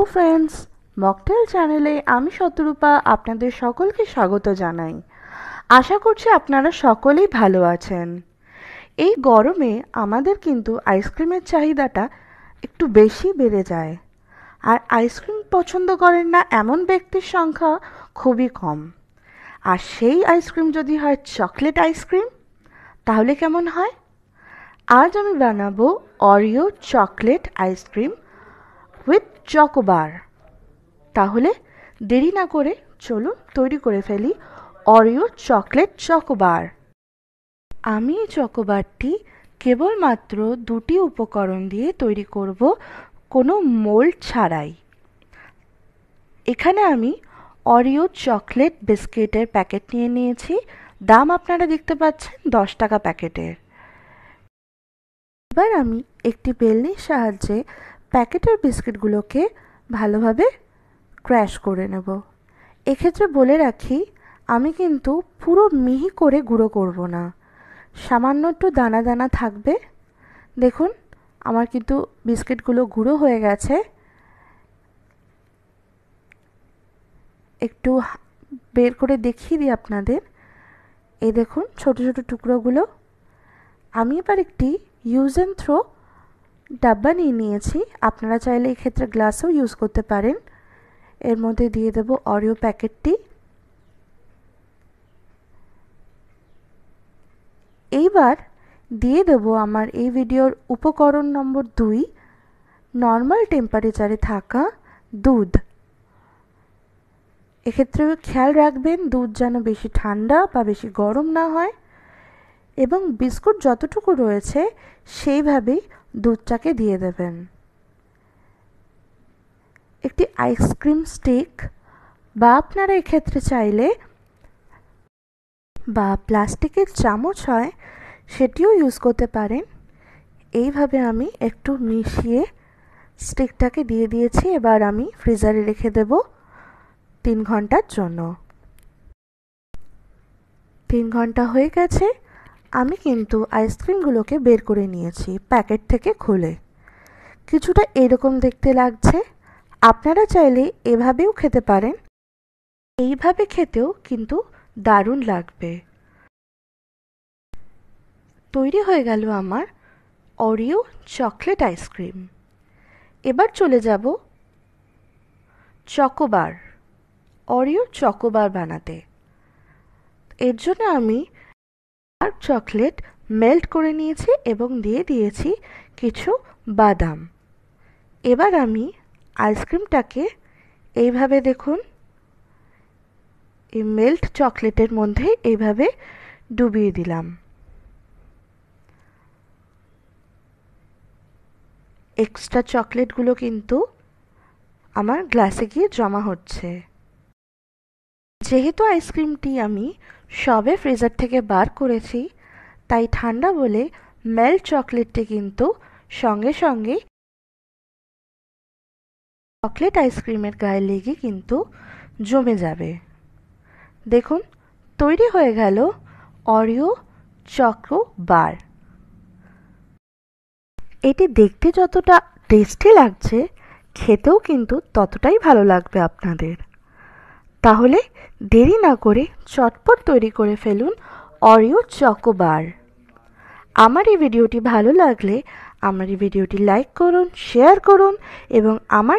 ও friends mocktail চ্যানেলে আমি শতরূপা আপনাদের সকলকে স্বাগত জানাই আশা করছি আপনারা সকলেই ভালো আছেন এই গরমে আমাদের কিন্তু আইসক্রিমের চাহিদাটা একটু বেশি বেড়ে যায় আর আইসক্রিম পছন্দ করেন না এমন ব্যক্তির সংখ্যা খুবই কম আর সেই আইসক্রিম যদি হয় চকলেট আইসক্রিম তাহলে কেমন হয় আজ আমি বানাবো Oreo chocolate ice cream with choco bar তাহলে দেরি না করে চলুন তৈরি করে ফেলি অরিও চকলেট চকোবার আমি এই চকোবারটি কেবলমাত্র দুটি উপকরণ দিয়ে তৈরি করব কোনো মোল্ড ছাড়াই এখানে আমি অরিও চকলেট বিস্কিটের প্যাকেট নিয়ে নিয়েছি দাম আপনারা দেখতে পাচ্ছেন দশ টাকা প্যাকেটের এবার আমি একটি বেলনির সাহায্যে প্যাকেটের বিস্কিটগুলোকে ভালোভাবে ক্র্যাশ করে নেব এক্ষেত্রে বলে রাখি আমি কিন্তু পুরো মিহি করে গুঁড়ো করব না সামান্য একটু দানা দানা থাকবে দেখুন আমার কিন্তু বিস্কিটগুলো গুঁড়ো হয়ে গেছে একটু বের করে দেখিয়ে দিই আপনাদের এই দেখুন ছোট ছোট টুকরোগুলো আমি এবার একটি ইউজ অ্যান্ড থ্রো ডাব্বা নিয়ে নিয়েছি আপনারা চাইলে এক্ষেত্রে গ্লাসও ইউজ করতে পারেন এর মধ্যে দিয়ে দেব অরিও প্যাকেটটি এইবার দিয়ে দেব আমার এই ভিডিওর উপকরণ নম্বর দুই নর্মাল টেম্পারেচারে থাকা দুধ এক্ষেত্রে খেয়াল রাখবেন দুধ যেন বেশি ঠান্ডা বা বেশি গরম না হয় এবং বিস্কুট যতটুকু রয়েছে সেইভাবেই দুধটাকে দিয়ে দেবেন একটি আইসক্রিম স্টিক বা আপনারা এক্ষেত্রে চাইলে বা প্লাস্টিকের চামচ হয় সেটিও ইউজ করতে পারেন এইভাবে আমি একটু মিশিয়ে স্টিকটাকে দিয়ে দিয়েছি এবার আমি ফ্রিজারে রেখে দেব তিন ঘন্টার জন্য তিন ঘন্টা হয়ে গেছে আমি কিন্তু আইসক্রিমগুলোকে বের করে নিয়েছি প্যাকেট থেকে খুলে কিছুটা এরকম দেখতে লাগছে আপনারা চাইলে এভাবেও খেতে পারেন এইভাবে খেতেও কিন্তু দারুণ লাগবে তৈরি হয়ে গেল আমার অরিও চকলেট আইসক্রিম এবার চলে যাব চকোবার অরিও চকোবার বানাতে এর জন্য আমি ডার্ক চকলেট মেল্ট করে নিয়েছি এবং দিয়ে দিয়েছি কিছু বাদাম এবার আমি আইসক্রিমটাকে এইভাবে দেখুন এই মেল্ট চকলেটের মধ্যে এইভাবে ডুবিয়ে দিলাম এক্সট্রা চকলেটগুলো কিন্তু আমার গ্লাসে গিয়ে জমা হচ্ছে যেহেতু আইসক্রিমটি আমি সবে ফ্রিজার থেকে বার করেছি তাই ঠান্ডা বলে মেল চকলেটটি কিন্তু সঙ্গে সঙ্গে চকলেট আইসক্রিমের গায়ে লেগে কিন্তু জমে যাবে দেখুন তৈরি হয়ে গেল অরিও চক্রো বার এটি দেখতে যতটা টেস্টি লাগছে খেতেও কিন্তু ততটাই ভালো লাগবে আপনাদের তাহলে দেরি না করে চটপট তৈরি করে ফেলুন অরিও চকোবার আমার এই ভিডিওটি ভালো লাগলে আমার এই ভিডিওটি লাইক করুন শেয়ার করুন এবং আমার